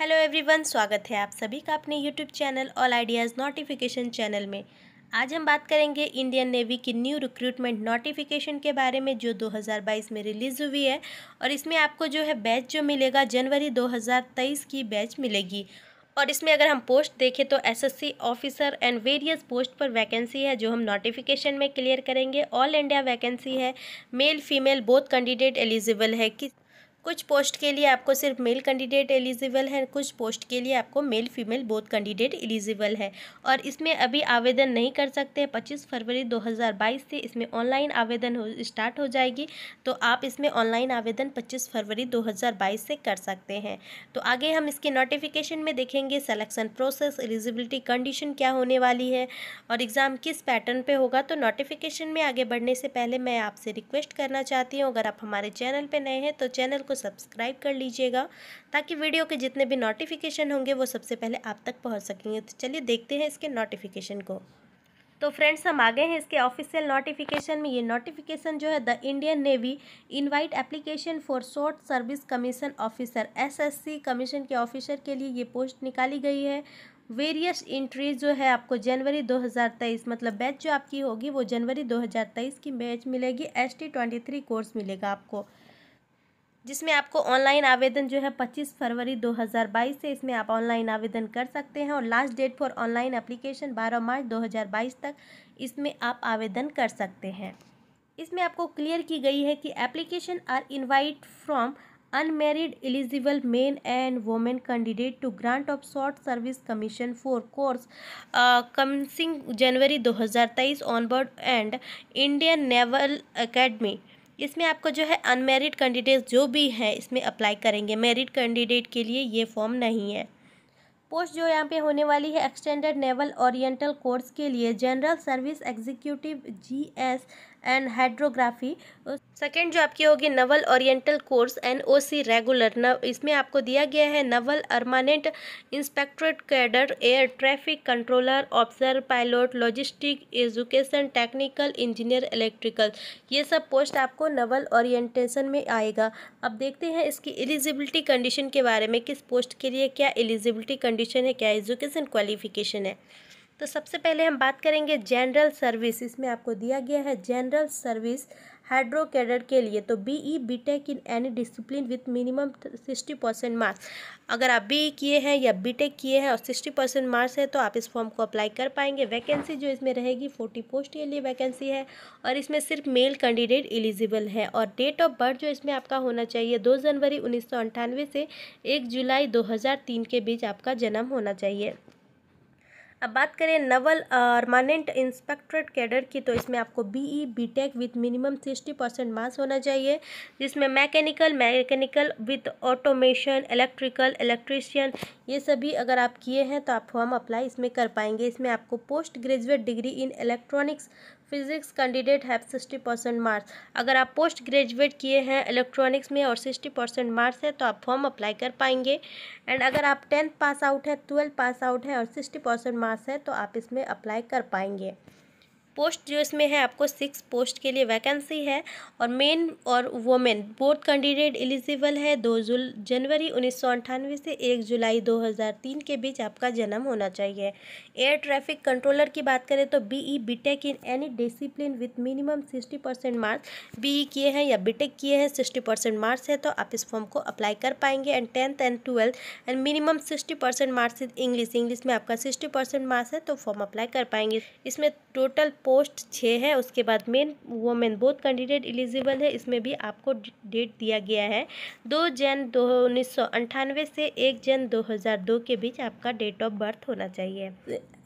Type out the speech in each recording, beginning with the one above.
Hello everyone स्वागत है आप सभी का अपने YouTube channel all ideas notification channel में आज हम बात करेंगे इंडियन नेवी की न्यू रिक्रूटमेंट नोटिफिकेशन के बारे में जो 2022 में रिलीज़ हुई है और इसमें आपको जो है बैच जो मिलेगा जनवरी 2023 की बैच मिलेगी और इसमें अगर हम पोस्ट देखें तो SSC officer and various post पर वैकेंसी है जो हम नोटिफिकेशन में क्लियर करेंगे ऑल इंडिया वैकेंसी है male female both candidate eligible है कि कुछ पोस्ट के लिए आपको सिर्फ मेल कैंडिडेट एलिजिबल है कुछ पोस्ट के लिए आपको male female both candidate eligible है और इसमें अभी आवेदन नहीं कर सकते हैं पच्चीस फरवरी 2022 से इसमें ऑनलाइन आवेदन हो स्टार्ट हो जाएगी तो आप इसमें ऑनलाइन आवेदन पच्चीस फरवरी 2022 से कर सकते हैं तो आगे हम इसके नोटिफिकेशन में देखेंगे सलेक्शन प्रोसेस एलिजिबिलिटी कंडीशन क्या होने वाली है और एग्ज़ाम किस पैटर्न पर होगा तो नोटिफिकेशन में आगे बढ़ने से पहले मैं आपसे रिक्वेस्ट करना चाहती हूँ अगर आप हमारे चैनल पर नए हैं तो चैनल को सब्सक्राइब कर लीजिएगा ताकि वीडियो के जितने भी नोटिफिकेशन होंगे वो सबसे पहले आप तक पहुंच सकेंगे तो चलिए देखते हैं इसके नोटिफिकेशन को तो फ्रेंड्स हम आ गए हैं इसके ऑफिशियल नोटिफिकेशन में ये नोटिफिकेशन जो है the Indian Navy invite application for short service commission officer SSC commission के ऑफिसर के लिए ये पोस्ट निकाली गई है वेरियस इंट्रीज जो है आपको जनवरी 2023 मतलब बैच जो आपकी होगी वो जनवरी 2023 की बैच मिलेगी एसटी 23 कोर्स मिलेगा आपको जिसमें आपको ऑनलाइन आवेदन जो है 25 फरवरी 2022 से इसमें आप ऑनलाइन आवेदन कर सकते हैं और last date for online application 12 March 2022 तक इसमें आप आवेदन कर सकते हैं इसमें आपको क्लियर की गई है कि application are invite from unmarried eligible men and women candidate to grant of short service commission for course commencing January 2023 onboard and Indian naval academy इसमें आपको जो है अनमेरिड कैंडिडेट जो भी हैं इसमें अप्लाई करेंगे मेरिड कैंडिडेट के लिए ये फॉर्म नहीं है पोस्ट जो यहाँ पे होने वाली है एक्सटेंडेड नेवल ओरिएंटल कोर्स के लिए general service executive G S and hydrography second जो आपकी होगी naval oriental course N O C regular न इसमें आपको दिया गया है naval permanent inspectorate cadre air traffic controller officer pilot logistic education technical engineer electrical ये सब पोस्ट आपको नवल ओरिएंटेशन में आएगा अब देखते हैं इसकी एलिजिबिलिटी कंडीशन के बारे में किस पोस्ट के लिए क्या एलिजिबिलिटी कंडीशन है क्या एजुकेशन क्वालिफिकेशन है तो सबसे पहले हम बात करेंगे जनरल सर्विस इसमें आपको दिया गया है जनरल सर्विस हाइड्रो कैडर के लिए तो B E B tech in any discipline with minimum sixty percent marks अगर आप बी ई e किए हैं या बी टेक किए हैं और सिक्सटी परसेंट मार्क्स है तो आप इस फॉर्म को अप्लाई कर पाएंगे वैकेंसी जो इसमें रहेगी फोर्टी पोस्ट के लिए वैकेंसी है और इसमें सिर्फ मेल कैंडिडेट एलिजिबल है और डेट ऑफ बर्थ जो इसमें आपका होना चाहिए दो जनवरी उन्नीस से एक जुलाई दो के बीच आपका जन्म होना चाहिए अब बात करें नवल परमानेंट इंस्पेक्टरेट कैडर की तो इसमें आपको BE B Tech with minimum sixty percent marks होना चाहिए जिसमें mechanical mechanical with automation electrical electrician ये सभी अगर आप किए हैं तो आप फॉर्म अप्लाई इसमें कर पाएंगे इसमें आपको post graduate degree in electronics physics candidate have sixty percent marks अगर आप पोस्ट ग्रेजुएट किए हैं इलेक्ट्रॉनिक्स में और सिक्सटी परसेंट मार्क्स है तो आप फॉर्म अप्लाई कर पाएंगे एंड अगर आप टेंथ पास आउट है ट्वेल्थ पास आउट है और सिक्सटी परसेंट मार्क्स है तो आप इसमें अप्लाई कर पाएंगे पोस्ट जो इसमें है आपको सिक्स पोस्ट के लिए वैकेंसी है और मेन और वोमेन बोर्ड कैंडिडेट एलिजिबल है दो जनवरी उन्नीस से एक जुलाई 2003 के बीच आपका जन्म होना चाहिए एयर ट्रैफिक कंट्रोलर की बात करें तो BE B Tech in any discipline with minimum sixty percent marks BE किए हैं या बीटेक किए हैं सिक्सटी परसेंट मार्क्स है तो आप इस फॉर्म को अप्लाई कर पाएंगे and tenth and twelfth and minimum sixty percent marks English English में आपका सिक्सटी परसेंट मार्क्स है तो फॉर्म अप्लाई कर पाएंगे इसमें टोटल पोस्ट छः है उसके बाद men women both candidate eligible है इसमें भी आपको डेट दिया गया है दो जैन दो उन्नीस से एक जैन 2002 के बीच आपका डेट ऑफ बर्थ होना चाहिए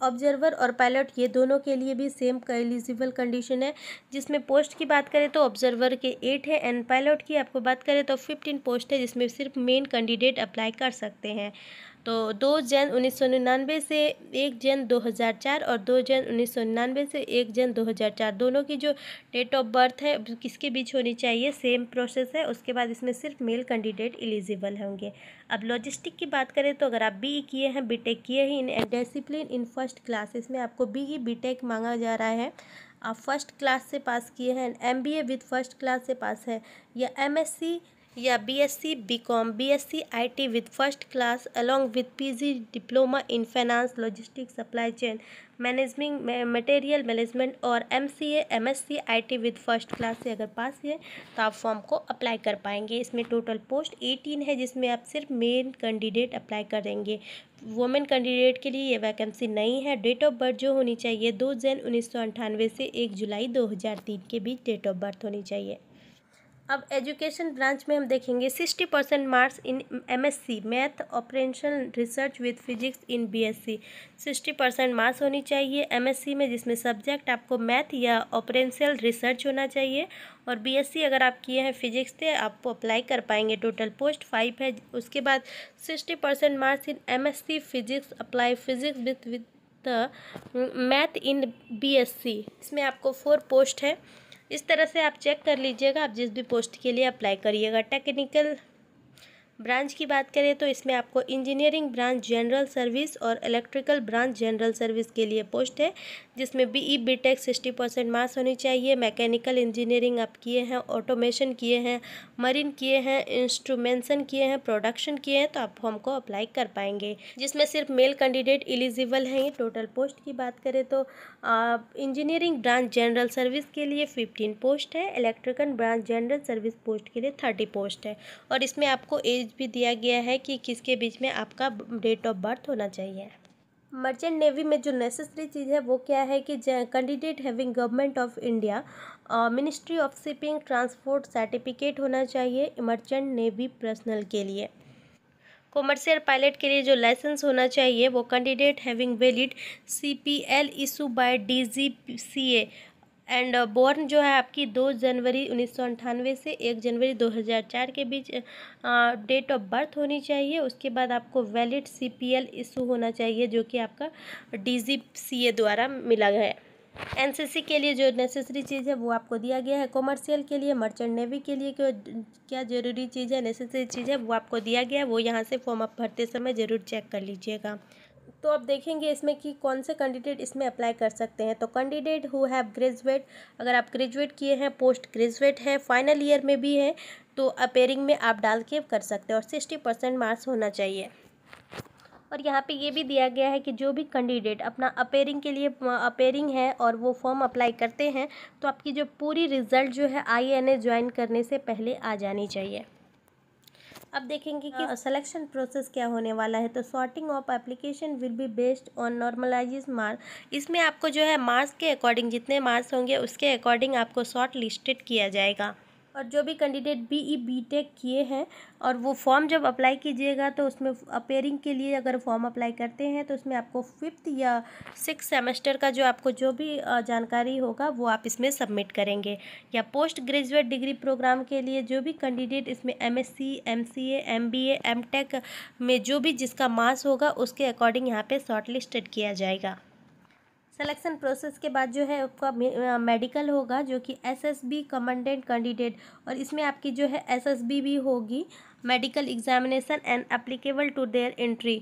ऑब्जर्वर और पायलट ये दोनों के लिए भी सेम एलिजिबल कंडीशन है जिसमें पोस्ट की बात करें तो ऑब्जर्वर के एट है एंड पायलट की आपको बात करें तो फिफ्टीन पोस्ट है जिसमें सिर्फ मेन कैंडिडेट अप्लाई कर सकते हैं तो दो जन उन्नीस सौ निन्यानवे से एक जन दो हज़ार चार और दो जन उन्नीस सौ निन्यानवे से एक जन दो हज़ार चार दोनों की जो डेट ऑफ बर्थ है किसके बीच होनी चाहिए सेम प्रोसेस है उसके बाद इसमें सिर्फ मेल कैंडिडेट एलिजिबल होंगे अब लॉजिस्टिक की बात करें तो अगर आप बी किए हैं बी टेक किए हैं in discipline in first first classes में आपको बी ई बी टेक मांगा जा रहा है आप फर्स्ट क्लास से पास किए हैं M B A with first class से पास है या एम एस सी या BSc BCom BSc IT with first class along with PG diploma in finance logistic supply chain management material management और MCA MSc IT with first class से अगर पास है तो आप फॉर्म को अप्लाई कर पाएंगे इसमें टोटल पोस्ट एटीन है जिसमें आप सिर्फ मेन कैंडिडेट अप्लाई करेंगे वुमेन कैंडिडेट के लिए ये वैकेंसी नहीं है डेट ऑफ बर्थ जो होनी चाहिए दो जैन उन्नीस से एक जुलाई दो के बीच डेट ऑफ बर्थ होनी चाहिए अब एजुकेशन ब्रांच में हम देखेंगे sixty percent marks in MSc math operation research with physics in BSc sixty percent marks होनी चाहिए एमएससी में जिसमें सब्जेक्ट आपको मैथ या ऑपरेंशियल रिसर्च होना चाहिए और बीएससी अगर आप किए हैं फिजिक्स से तो आपको अप्लाई कर पाएंगे टोटल पोस्ट फाइव है उसके बाद sixty percent marks in M physics apply physics with with math in B इसमें आपको फोर पोस्ट है इस तरह से आप चेक कर लीजिएगा आप जिस भी पोस्ट के लिए अप्लाई करिएगा टेक्निकल ब्रांच की बात करें तो इसमें आपको इंजीनियरिंग ब्रांच जनरल सर्विस और इलेक्ट्रिकल ब्रांच जनरल सर्विस के लिए पोस्ट है जिसमें B E B tech sixty percent marks होनी चाहिए मैकेनिकल इंजीनियरिंग आप किए हैं ऑटोमेशन किए हैं मरीन किए हैं इंस्ट्रूमेंसन किए हैं प्रोडक्शन किए हैं तो आप फॉर्म को अप्लाई कर पाएंगे जिसमें सिर्फ मेल कैंडिडेट एलिजिबल हैं टोटल पोस्ट की बात करें तो इंजीनियरिंग ब्रांच जनरल सर्विस के लिए फिफ्टीन पोस्ट है electrical branch general service post के लिए थर्टी पोस्ट है और इसमें आपको एज एज भी दिया गया है कि किसके बीच में आपका डेट ऑफ बर्थ होना चाहिए मर्चेंट नेवी में जो नेसेसरी चीज़ है वो क्या है कि candidate having government of India ministry of shipping transport certificate होना चाहिए मर्चेंट नेवी पर्सनल के लिए कॉमर्शियल पायलट के लिए जो लाइसेंस होना चाहिए वो candidate having valid C P L issue by D G C A and born uh, जो है आपकी दो जनवरी उन्नीस से एक जनवरी 2004 के बीच डेट ऑफ बर्थ होनी चाहिए उसके बाद आपको वैलिड सीपीएल इशू होना चाहिए जो कि आपका डीजीसीए द्वारा मिला है एनसीसी के लिए जो नेसेसरी चीज़ है वो आपको दिया गया है कॉमर्शियल के लिए मर्चेंट नेवी के लिए क्या ज़रूरी चीज़ है नेसेसरी चीज़ है वो आपको दिया गया है वो यहाँ से फॉर्म आप भरते समय ज़रूर चेक कर लीजिएगा तो आप देखेंगे इसमें कि कौन से कैंडिडेट इसमें अप्लाई कर सकते हैं तो कैंडिडेट हु हैव ग्रेजुएट अगर आप ग्रेजुएट किए हैं पोस्ट ग्रेजुएट है फाइनल ईयर में भी हैं तो अपेयरिंग में आप डाल के कर सकते हैं और सिक्सटी परसेंट मार्क्स होना चाहिए और यहाँ पे ये भी दिया गया है कि जो भी कैंडिडेट अपना अपेयरिंग के लिए अपेयरिंग है और वो फॉर्म अप्लाई करते हैं तो आपकी जो पूरी रिज़ल्ट जो है आई एन ए ज्वाइन करने से पहले आ जानी चाहिए अब देखेंगे कि सिलेक्शन हाँ। प्रोसेस क्या होने वाला है तो sorting of application will be based on normalise mark इसमें आपको जो है मार्क्स के अकॉर्डिंग जितने मार्क्स होंगे उसके अकॉर्डिंग आपको शॉर्ट लिस्टेड किया जाएगा और जो भी candidate B E B tech किए हैं और वो फॉर्म जब अप्लाई कीजिएगा तो उसमें अपेयरिंग के लिए अगर फॉर्म अप्लाई करते हैं तो उसमें आपको फिफ्थ या सिक्स सेमेस्टर का जो आपको जो भी जानकारी होगा वो आप इसमें सबमिट करेंगे या पोस्ट ग्रेजुएट डिग्री प्रोग्राम के लिए जो भी कैंडिडेट इसमें M S C M C A M B A M tech में जो भी जिसका मास होगा उसके अकॉर्डिंग यहाँ पर शॉर्ट लिस्टेड किया जाएगा सिलेक्शन प्रोसेस के बाद जो है आपका मेडिकल होगा जो कि एसएसबी कमांडेंट कैंडिडेट और इसमें आपकी जो है एसएसबी भी होगी medical examination and applicable to their entry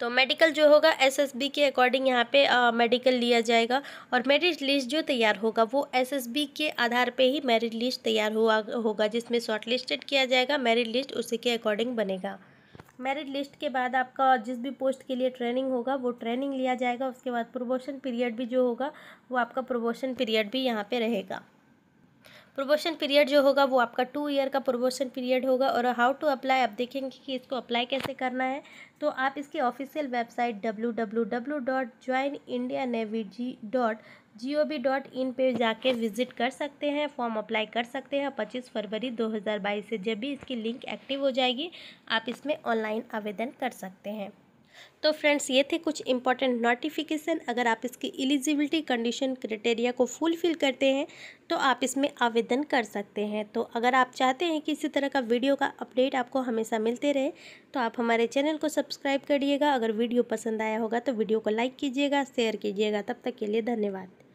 तो मेडिकल जो होगा एसएसबी के अकॉर्डिंग यहाँ पे मेडिकल लिया जाएगा और मेरिट लिस्ट जो तैयार होगा वो एसएसबी के आधार पे ही मेरिट लिस्ट तैयार हुआ होगा जिसमें लिस्टेड किया जाएगा मेरिट लिस्ट उसी के अकॉर्डिंग बनेगा मेरिट लिस्ट के बाद आपका जिस भी पोस्ट के लिए ट्रेनिंग होगा वो ट्रेनिंग लिया जाएगा उसके बाद प्रमोशन पीरियड भी जो होगा वो आपका प्रमोशन पीरियड भी यहाँ पे रहेगा प्रोमोशन पीरियड जो होगा वो आपका टू ईयर का प्रोमोशन पीरियड होगा और हाउ टू अप्लाई आप देखेंगे कि इसको अप्लाई कैसे करना है तो आप इसकी official website W W W dot join India navy G dot G O V dot in पर जाके विजिट कर सकते हैं फॉर्म अप्लाई कर सकते हैं पच्चीस फरवरी दो हज़ार बाईस से जब भी इसकी लिंक एक्टिव हो जाएगी आप इसमें ऑनलाइन आवेदन कर सकते हैं तो फ्रेंड्स ये थे कुछ इंपॉर्टेंट नोटिफिकेशन अगर आप इसकी एलिजिबिलिटी कंडीशन क्राइटेरिया को फुलफिल करते हैं तो आप इसमें आवेदन कर सकते हैं तो अगर आप चाहते हैं कि इसी तरह का वीडियो का अपडेट आपको हमेशा मिलते रहे तो आप हमारे चैनल को सब्सक्राइब करिएगा अगर वीडियो पसंद आया होगा तो वीडियो को लाइक कीजिएगा शेयर कीजिएगा तब तक के लिए धन्यवाद